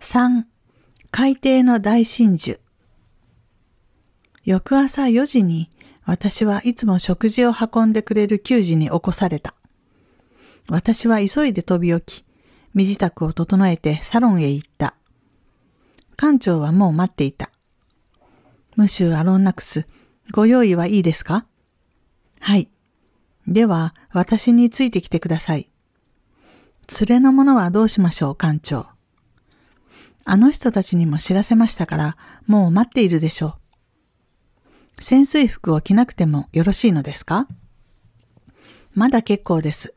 3. 海底の大真珠翌朝4時に私はいつも食事を運んでくれる給仕に起こされた。私は急いで飛び起き、身支度を整えてサロンへ行った。館長はもう待っていた。ムシューアロンナクス、ご用意はいいですかはい。では、私についてきてください。連れの者はどうしましょう、館長。あの人たちにも知らせましたから、もう待っているでしょう。潜水服を着なくてもよろしいのですかまだ結構です。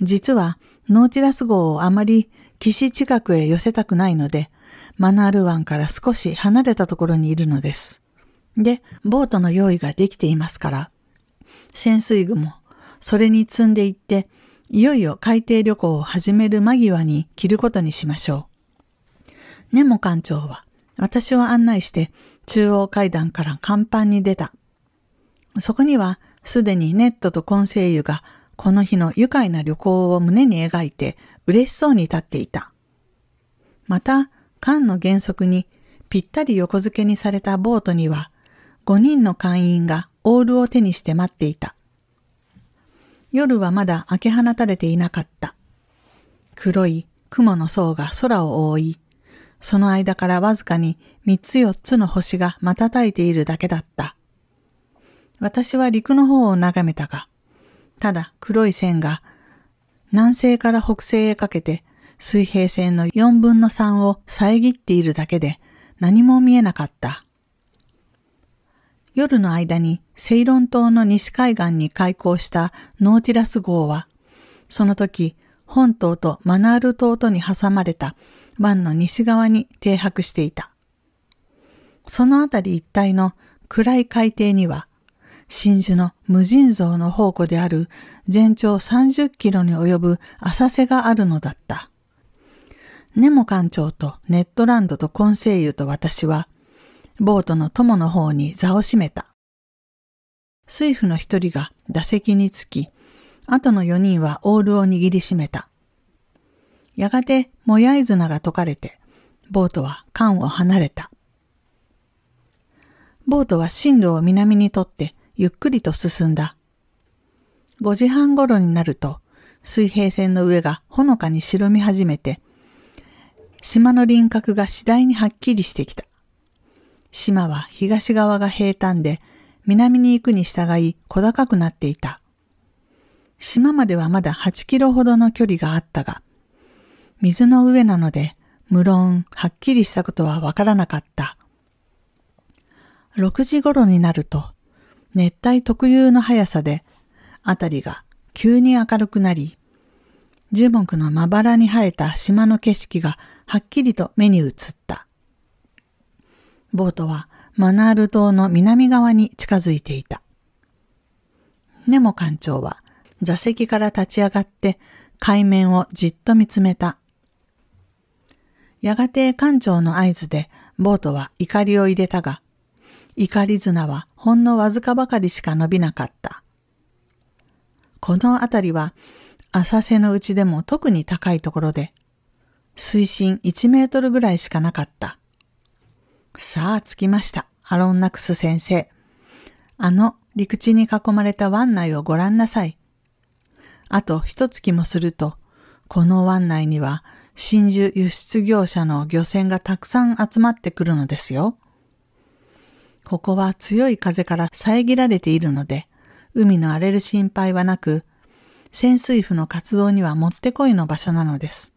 実は、ノーチラス号をあまり岸近くへ寄せたくないので、マナール湾から少し離れたところにいるのです。で、ボートの用意ができていますから、潜水具もそれに積んでいって、いよいよ海底旅行を始める間際に着ることにしましょう。ネモ館長は私を案内して中央階段から甲板に出た。そこにはすでにネットとコンセイユがこの日の愉快な旅行を胸に描いて嬉しそうに立っていた。また、館の原則にぴったり横付けにされたボートには5人の会員がオールを手にして待っていた。夜はまだ明け放たれていなかった。黒い雲の層が空を覆い、その間からわずかに三つ四つの星が瞬いているだけだった。私は陸の方を眺めたが、ただ黒い線が南西から北西へかけて水平線の四分の三を遮っているだけで何も見えなかった。夜の間にセイロン島の西海岸に開港したノーティラス号は、その時本島とマナール島とに挟まれた湾の西側に停泊していた。そのあたり一帯の暗い海底には、真珠の無尽蔵の宝庫である全長30キロに及ぶ浅瀬があるのだった。ネモ艦長とネットランドとコンセイユと私は、ボートの友の方に座を閉めた。水夫の一人が打席につき、後の四人はオールを握りしめた。やがてもやい綱が解かれて、ボートは艦を離れた。ボートは進路を南にとってゆっくりと進んだ。5時半頃になると、水平線の上がほのかに白み始めて、島の輪郭が次第にはっきりしてきた。島は東側が平坦で、南に行くに従い小高くなっていた。島まではまだ8キロほどの距離があったが、水の上なので、無論、はっきりしたことはわからなかった。6時頃になると、熱帯特有の速さで、あたりが急に明るくなり、樹木のまばらに生えた島の景色がはっきりと目に映った。ボートはマナール島の南側に近づいていた。ネモ艦長は座席から立ち上がって海面をじっと見つめた。やがて艦長の合図で、ボートは怒りを入れたが、怒り綱はほんのわずかばかりしか伸びなかった。この辺りは、浅瀬のうちでも特に高いところで、水深1メートルぐらいしかなかった。さあ着きました、アロンナクス先生。あの陸地に囲まれた湾内をご覧なさい。あと一月もすると、この湾内には真珠輸出業者の漁船がたくさん集まってくるのですよ。ここは強い風から遮られているので、海の荒れる心配はなく、潜水夫の活動にはもってこいの場所なのです。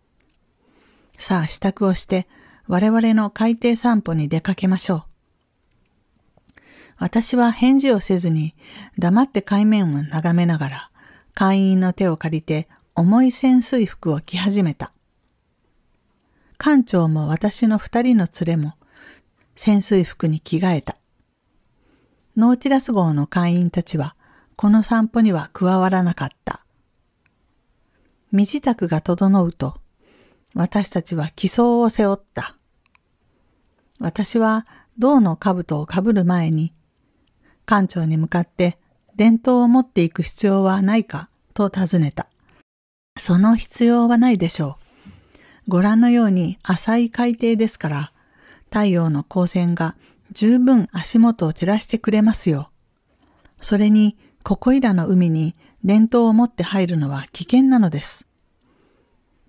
さあ支度をして我々の海底散歩に出かけましょう。私は返事をせずに黙って海面を眺めながら会員の手を借りて重い潜水服を着始めた。艦長も私の二人の連れも潜水服に着替えた。ノーチラス号の会員たちはこの散歩には加わらなかった。身支度が整うと私たちは奇想を背負った。私は銅の兜をかぶる前に艦長に向かって伝統を持っていく必要はないかと尋ねた。その必要はないでしょう。ご覧のように浅い海底ですから、太陽の光線が十分足元を照らしてくれますよ。それに、ここいらの海に電灯を持って入るのは危険なのです。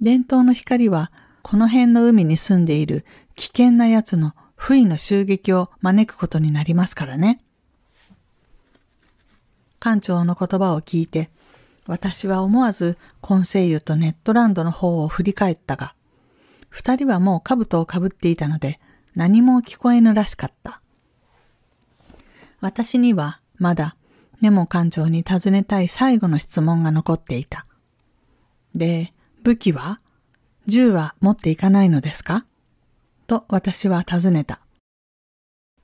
電灯の光は、この辺の海に住んでいる危険な奴の不意の襲撃を招くことになりますからね。館長の言葉を聞いて、私は思わずコンセイユとネットランドの方を振り返ったが、二人はもう兜をかぶっていたので、何も聞こえぬらしかった。私には、まだ、根も艦長に尋ねたい最後の質問が残っていた。で、武器は銃は持っていかないのですかと私は尋ねた。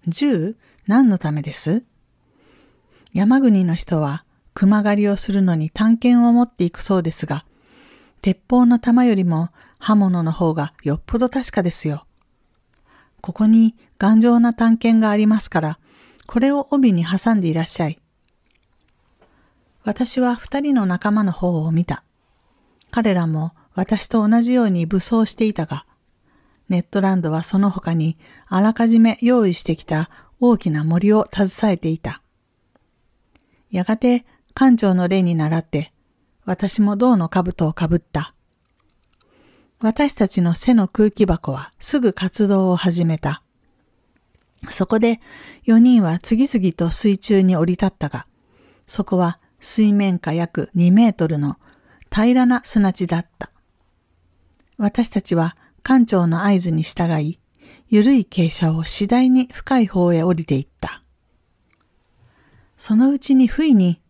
銃何のためです山国の人は熊狩りをするのに探検を持っていくそうですが、鉄砲の弾よりも刃物の方がよっぽど確かですよ。ここに頑丈な探検がありますから、これを帯に挟んでいらっしゃい。私は二人の仲間の方を見た。彼らも私と同じように武装していたが、ネットランドはその他にあらかじめ用意してきた大きな森を携えていた。やがて艦長の例に倣って、私も銅の兜をかぶった私たちの背の空気箱はすぐ活動を始めた。そこで4人は次々と水中に降り立ったが、そこは水面下約2メートルの平らな砂地だった。私たちは艦長の合図に従い、緩い傾斜を次第に深い方へ降りていった。そのうちに不意に、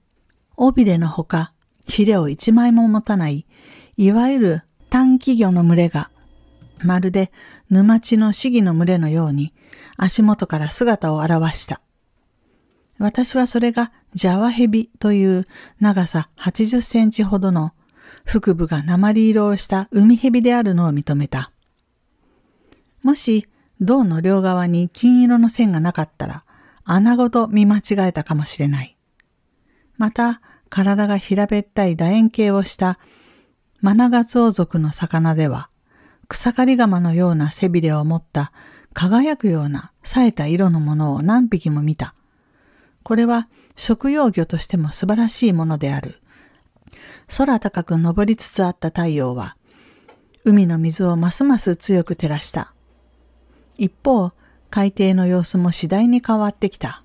尾びれのほか、ヒレを一枚も持たない、いわゆる短期魚の群れが、まるで沼地の市議の群れのように足元から姿を現した。私はそれがジャワヘビという長さ80センチほどの腹部が鉛色をした海蛇であるのを認めた。もし銅の両側に金色の線がなかったら穴ごと見間違えたかもしれない。また体が平べったい楕円形をしたマナガツオ族の魚では、草刈り釜のような背びれを持った輝くような冴えた色のものを何匹も見た。これは食用魚としても素晴らしいものである。空高く昇りつつあった太陽は、海の水をますます強く照らした。一方、海底の様子も次第に変わってきた。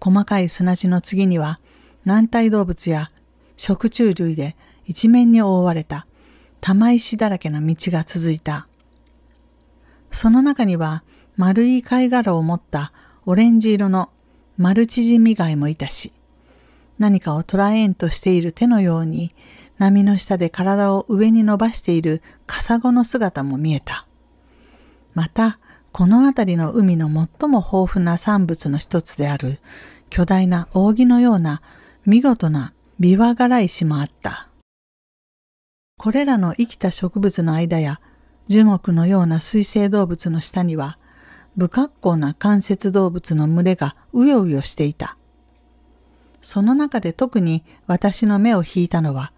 細かい砂地の次には、軟体動物や食虫類で一面に覆われた玉石だらけの道が続いた。その中には丸い貝殻を持ったオレンジ色のマルジミガ貝もいたし、何かを捉えんとしている手のように波の下で体を上に伸ばしているカサゴの姿も見えた。また、この辺りの海の最も豊富な産物の一つである巨大な扇のような見事なビワ柄石もあった。これらの生きた植物の間や樹木のような水生動物の下には不格好な関節動物の群れがうようよしていた。その中で特に私の目を引いたのは、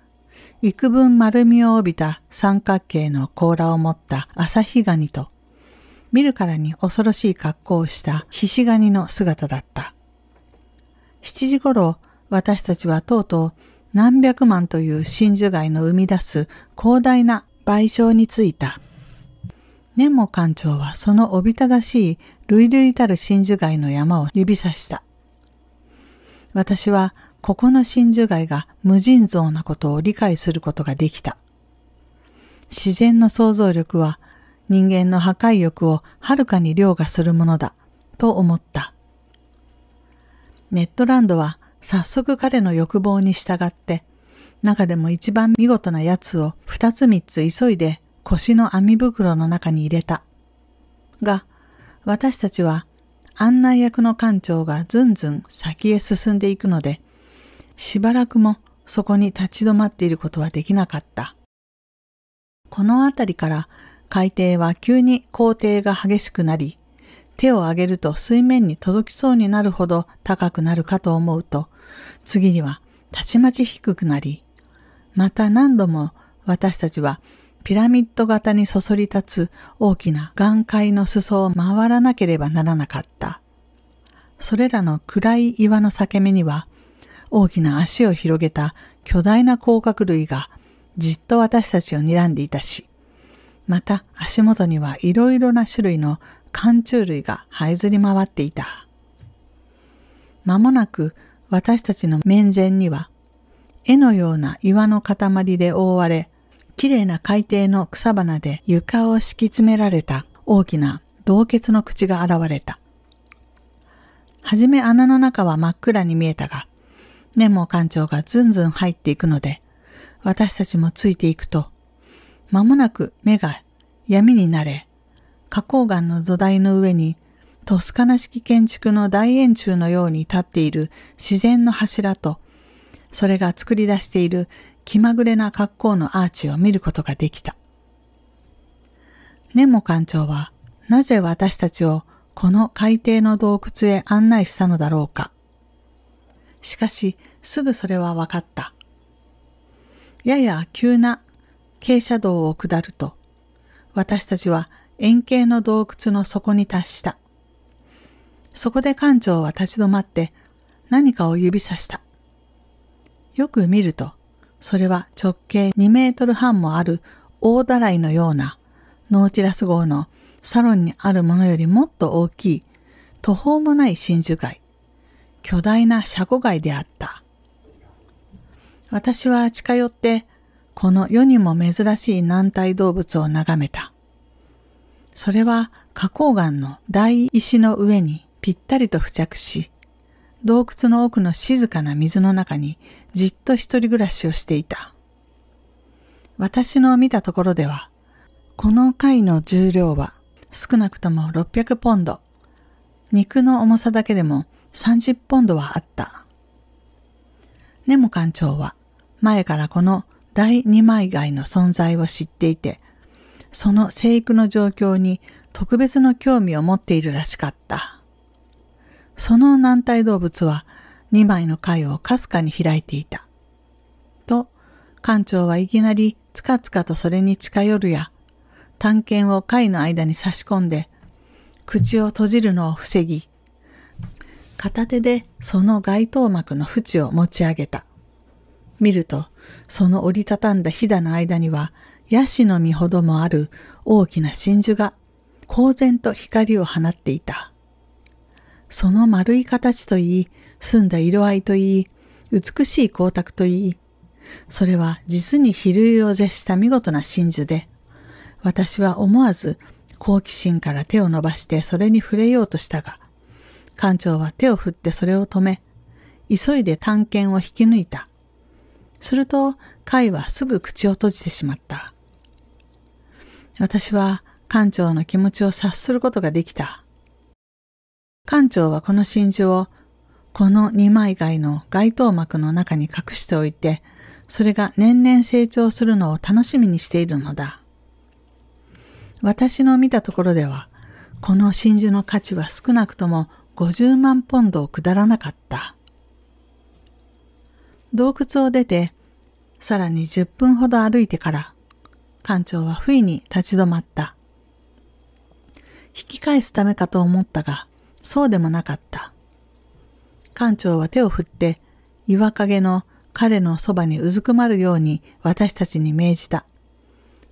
幾分丸みを帯びた三角形の甲羅を持ったアサヒガニと、見るからに恐ろしい格好をしたヒシガニの姿だった。7時頃、私たちはとうとう何百万という真珠街の生み出す広大な賠償についた。ネモ館長はそのおびただしい類々たる真珠街の山を指さした。私はここの真珠街が無尽蔵なことを理解することができた。自然の想像力は人間の破壊欲をはるかに凌駕するものだと思った。ネットランドは早速彼の欲望に従って、中でも一番見事なやつを二つ三つ急いで腰の網袋の中に入れた。が、私たちは案内役の艦長がずんずん先へ進んでいくので、しばらくもそこに立ち止まっていることはできなかった。この辺りから海底は急に高低が激しくなり、手を上げると水面に届きそうになるほど高くなるかと思うと、次にはたちまち低くなり、また何度も私たちはピラミッド型にそそり立つ大きな眼界の裾を回らなければならなかった。それらの暗い岩の裂け目には、大きな足を広げた巨大な甲殻類がじっと私たちを睨んでいたし、また足元にはいろいろな種類の寒虫類が這いずり回っていた。まもなく私たちの面前には、絵のような岩の塊で覆われ、綺麗な海底の草花で床を敷き詰められた大きな洞穴の口が現れた。はじめ穴の中は真っ暗に見えたが、ネモ館長がずんずん入っていくので、私たちもついていくと、間もなく目が闇になれ、花崗岩の土台の上にトスカナ式建築の大円柱のように立っている自然の柱と、それが作り出している気まぐれな格好のアーチを見ることができた。ネモ館長は、なぜ私たちをこの海底の洞窟へ案内したのだろうか。しかし、すぐそれは分かった。やや急な傾斜道を下ると、私たちは円形の洞窟の底に達した。そこで館長は立ち止まって何かを指さした。よく見ると、それは直径2メートル半もある大だらいのようなノーチラス号のサロンにあるものよりもっと大きい途方もない真珠街、巨大な車庫街であった。私は近寄ってこの世にも珍しい軟体動物を眺めた。それは花崗岩の大石の上にぴったりと付着し、洞窟の奥の静かな水の中にじっと一人暮らしをしていた。私の見たところでは、この貝の重量は少なくとも600ポンド。肉の重さだけでも30ポンドはあった。ネモ館長は前からこの第二枚貝の存在を知っていて、その生育の状況に特別の興味を持っているらしかった。その軟体動物は2枚の貝をかすかに開いていた。と、館長はいきなりつかつかとそれに近寄るや、探検を貝の間に差し込んで、口を閉じるのを防ぎ、片手でその外頭膜の縁を持ち上げた。見ると、その折りたたんだひだの間には、ヤシの実ほどもある大きな真珠が、公然と光を放っていた。その丸い形といい、澄んだ色合いといい、美しい光沢といい、それは実に比類を絶した見事な真珠で、私は思わず好奇心から手を伸ばしてそれに触れようとしたが、館長は手を振ってそれを止め、急いで探検を引き抜いた。すると、貝はすぐ口を閉じてしまった。私は館長の気持ちを察することができた。館長はこの真珠をこの二枚貝の外頭膜の中に隠しておいて、それが年々成長するのを楽しみにしているのだ。私の見たところでは、この真珠の価値は少なくとも50万ポンドを下らなかった。洞窟を出て、さらに10分ほど歩いてから、館長は不意に立ち止まった。引き返すためかと思ったが、そうでもなかった。館長は手を振って、岩陰の彼のそばにうずくまるように私たちに命じた。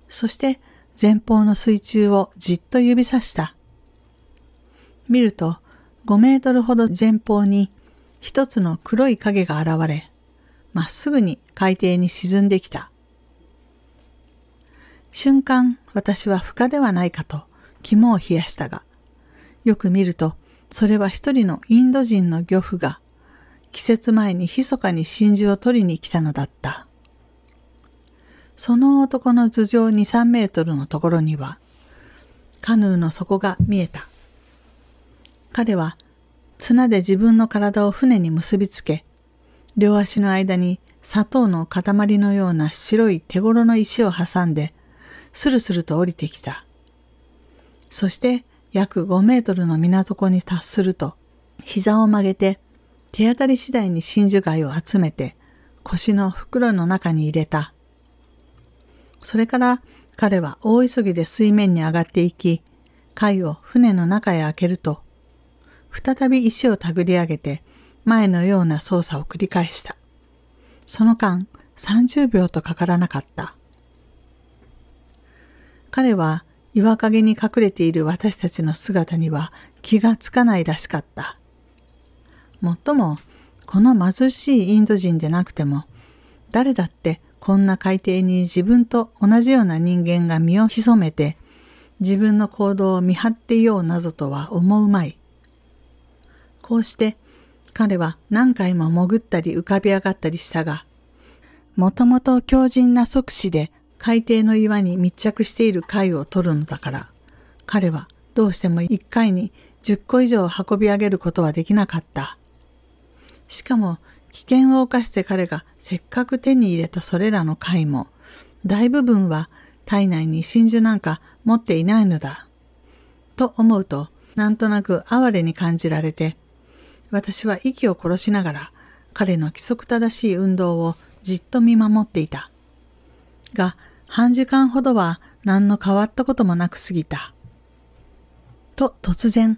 そして前方の水中をじっと指さした。見ると5メートルほど前方に一つの黒い影が現れ、まっすぐに海底に沈んできた。瞬間私は深ではないかと肝を冷やしたが、よく見るとそれは一人のインド人の漁夫が季節前に密かに真珠を取りに来たのだった。その男の頭上2、3メートルのところには、カヌーの底が見えた。彼は綱で自分の体を船に結びつけ、両足の間に砂糖の塊のような白い手頃の石を挟んで、スルスルと降りてきた。そして約5メートルの港湖に達すると、膝を曲げて、手当たり次第に真珠貝を集めて、腰の袋の中に入れた。それから彼は大急ぎで水面に上がっていき、貝を船の中へ開けると、再び石を手繰り上げて、前のような操作を繰り返した。その間、30秒とかからなかった。彼は岩陰に隠れている私たちの姿には気がつかないらしかった。もっとも、この貧しいインド人でなくても、誰だってこんな海底に自分と同じような人間が身を潜めて、自分の行動を見張っていようなどとは思うまい。こうして、彼は何回も潜ったり浮かび上がったりしたが、もともと強靭な即死で海底の岩に密着している貝を取るのだから、彼はどうしても1回に10個以上運び上げることはできなかった。しかも危険を冒して彼がせっかく手に入れたそれらの貝も、大部分は体内に真珠なんか持っていないのだ。と思うと、なんとなく哀れに感じられて、私は息を殺しながら彼の規則正しい運動をじっと見守っていた。が、半時間ほどは何の変わったこともなく過ぎた。と突然、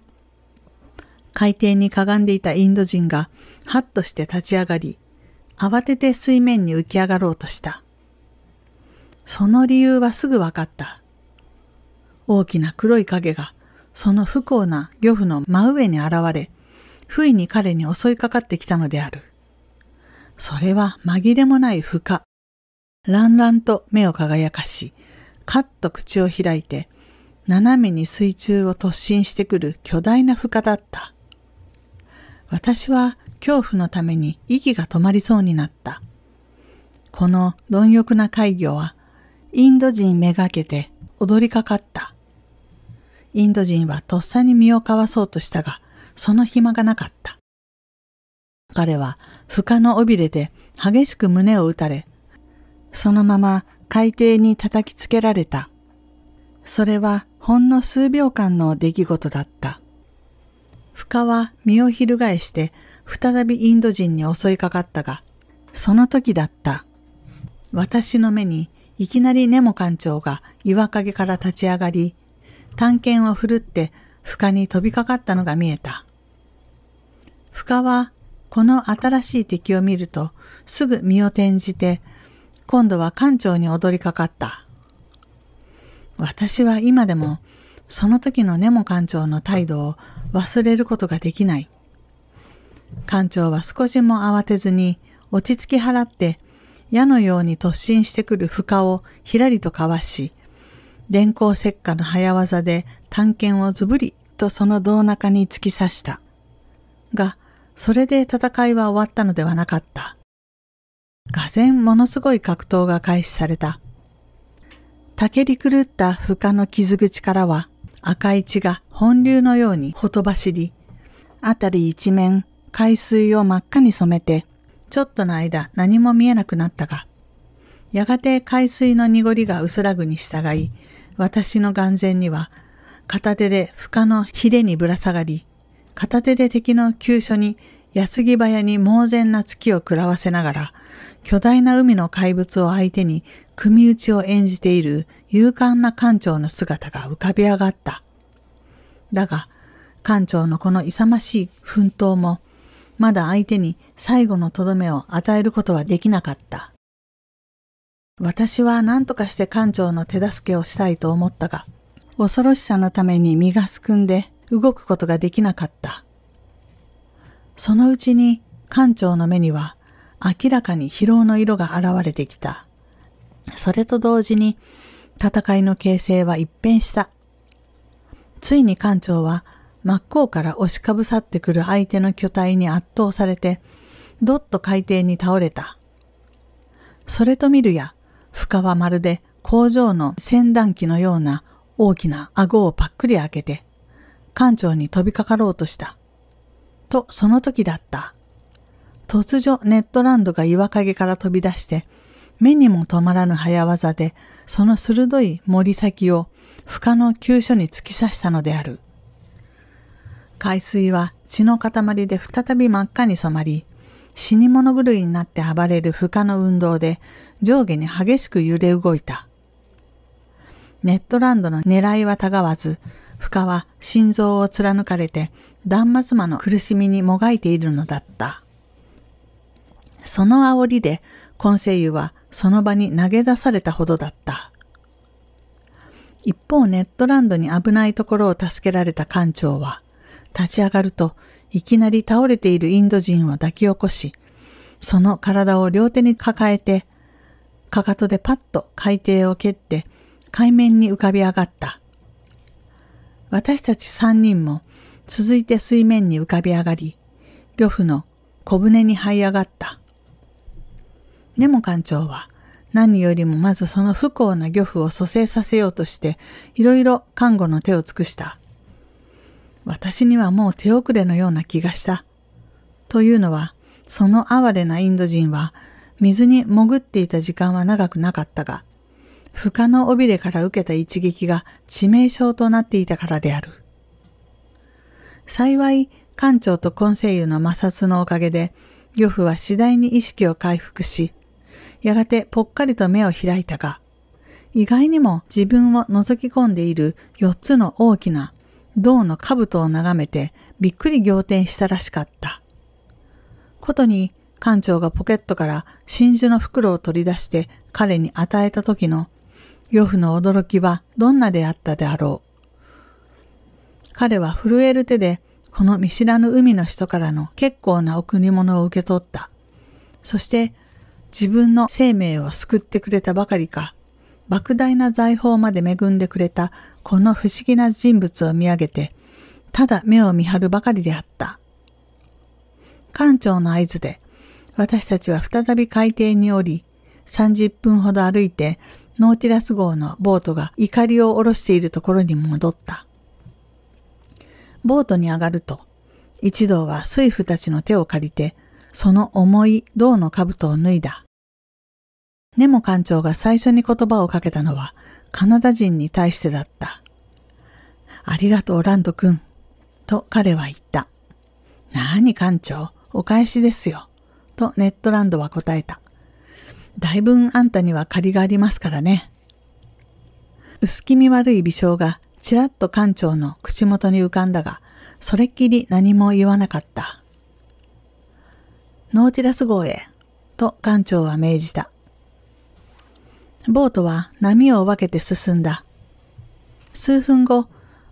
海底にかがんでいたインド人がハッとして立ち上がり、慌てて水面に浮き上がろうとした。その理由はすぐわかった。大きな黒い影がその不幸な漁夫の真上に現れ、不意に彼に襲いかかってきたのである。それは紛れもない不可。乱々と目を輝かし、カッと口を開いて、斜めに水中を突進してくる巨大な深だった。私は恐怖のために息が止まりそうになった。この貪欲な怪魚は、インド人めがけて踊りかかった。インド人はとっさに身をかわそうとしたが、その暇がなかった。彼は、深の尾びれで激しく胸を打たれ、そのまま海底に叩きつけられた。それはほんの数秒間の出来事だった。深は身を翻して、再びインド人に襲いかかったが、その時だった。私の目にいきなりネモ艦長が岩陰から立ち上がり、探検を振るって深に飛びかかったのが見えた。深はこの新しい敵を見るとすぐ身を転じて今度は館長に踊りかかった。私は今でもその時のネモ館長の態度を忘れることができない。館長は少しも慌てずに落ち着き払って矢のように突進してくる負荷をひらりとかわし、電光石火の早業で探検をずぶりとその胴中に突き刺した。が、それで戦いは終わったのではなかった。俄然ものすごい格闘が開始された。竹り狂った深の傷口からは赤い血が本流のようにほとばしり、あたり一面海水を真っ赤に染めて、ちょっとの間何も見えなくなったが、やがて海水の濁りが薄らぐに従い、私の眼前には片手で深のヒレにぶら下がり、片手で敵の急所に安木早に猛然な月を食らわせながら、巨大な海の怪物を相手に組打ちを演じている勇敢な艦長の姿が浮かび上がった。だが、艦長のこの勇ましい奮闘も、まだ相手に最後のとどめを与えることはできなかった。私は何とかして艦長の手助けをしたいと思ったが、恐ろしさのために身がすくんで動くことができなかった。そのうちに艦長の目には明らかに疲労の色が現れてきた。それと同時に戦いの形勢は一変した。ついに艦長は真っ向から押しかぶさってくる相手の巨体に圧倒されて、どっと海底に倒れた。それと見るや、深はまるで工場の洗断機のような大きな顎をパックリ開けて、艦長に飛びかかろうとした。と、その時だった。突如ネットランドが岩陰から飛び出して、目にも止まらぬ早業で、その鋭い森先を深の急所に突き刺したのである。海水は血の塊で再び真っ赤に染まり、死に物狂いになって暴れる深の運動で上下に激しく揺れ動いた。ネットランドの狙いはたがわず、深は心臓を貫かれて断末魔の苦しみにもがいているのだった。その煽りで、コンセイユはその場に投げ出されたほどだった。一方、ネットランドに危ないところを助けられた艦長は、立ち上がると、いきなり倒れているインド人を抱き起こし、その体を両手に抱えて、かかとでパッと海底を蹴って、海面に浮かび上がった。私たち三人も続いて水面に浮かび上がり、漁夫の小舟に這い上がった。でも館長は、何よりもまずその不幸な漁夫を蘇生させようとして、いろいろ看護の手を尽くした。私にはもう手遅れのような気がした。というのは、その哀れなインド人は、水に潜っていた時間は長くなかったが、不可の尾びれから受けた一撃が致命傷となっていたからである。幸い、艦長と根性セの摩擦のおかげで、漁夫は次第に意識を回復し、やがてぽっかりと目を開いたが、意外にも自分を覗き込んでいる4つの大きな銅の兜を眺めてびっくり仰天したらしかった。ことに館長がポケットから真珠の袋を取り出して彼に与えた時の漁夫の驚きはどんなであったであろう。彼は震える手でこの見知らぬ海の人からの結構な贈り物を受け取った。そして自分の生命を救ってくれたばかりか、莫大な財宝まで恵んでくれたこの不思議な人物を見上げて、ただ目を見張るばかりであった。艦長の合図で、私たちは再び海底に降り、30分ほど歩いて、ノーティラス号のボートが怒りを下ろしているところに戻った。ボートに上がると、一同は水夫たちの手を借りて、その重い銅の兜を脱いだ。ネモ館長が最初に言葉をかけたのはカナダ人に対してだった。ありがとう、ランド君。と彼は言った。なに館長、お返しですよ。とネットランドは答えた。だいぶんあんたには借りがありますからね。薄気味悪い微笑がちらっと館長の口元に浮かんだが、それっきり何も言わなかった。ノーティラス号へ、と館長は命じた。ボートは波を分けて進んだ。数分後、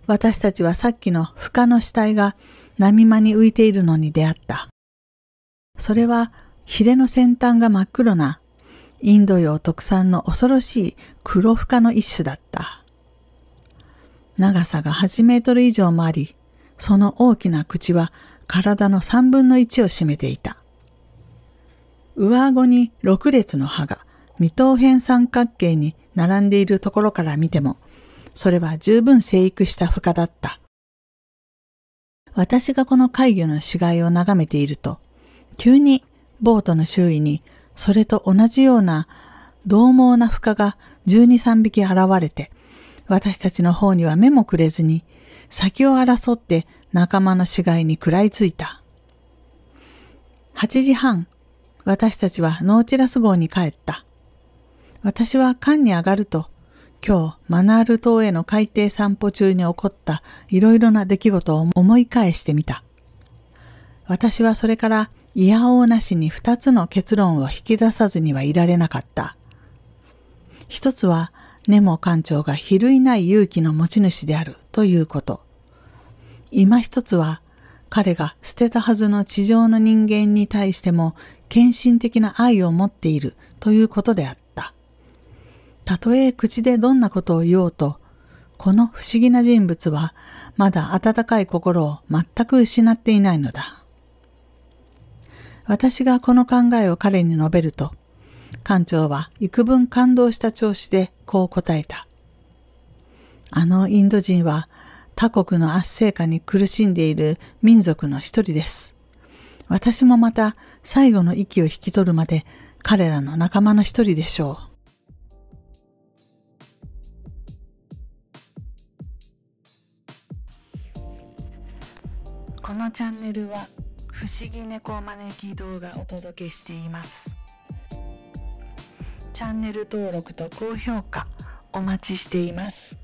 私たちはさっきの深の死体が波間に浮いているのに出会った。それはヒレの先端が真っ黒なインド洋特産の恐ろしい黒深の一種だった。長さが8メートル以上もあり、その大きな口は体の3分の1を占めていた。上顎に6列の歯が二等辺三角形に並んでいるところから見ても、それは十分生育した負荷だった。私がこの怪魚の死骸を眺めていると、急にボートの周囲にそれと同じような獰猛な負荷が12、3匹現れて、私たちの方には目もくれずに、先を争って仲間の死骸に食らいついた。8時半、私たちはノーチラス号に帰った。私は缶に上がると、今日、マナール島への海底散歩中に起こったいろいろな出来事を思い返してみた。私はそれから、いやおうなしに二つの結論を引き出さずにはいられなかった。一つは、ネモ艦長が比類ない勇気の持ち主であるということ。今一つは、彼が捨てたはずの地上の人間に対しても献身的な愛を持っているということであったとえ口でどんなことを言おうと、この不思議な人物はまだ温かい心を全く失っていないのだ。私がこの考えを彼に述べると、館長は幾分感動した調子でこう答えた。あのインド人は他国の圧政下に苦しんでいる民族の一人です。私もまた最後の息を引き取るまで彼らの仲間の一人でしょう。このチャンネルは不思議猫招き動画をお届けしていますチャンネル登録と高評価お待ちしています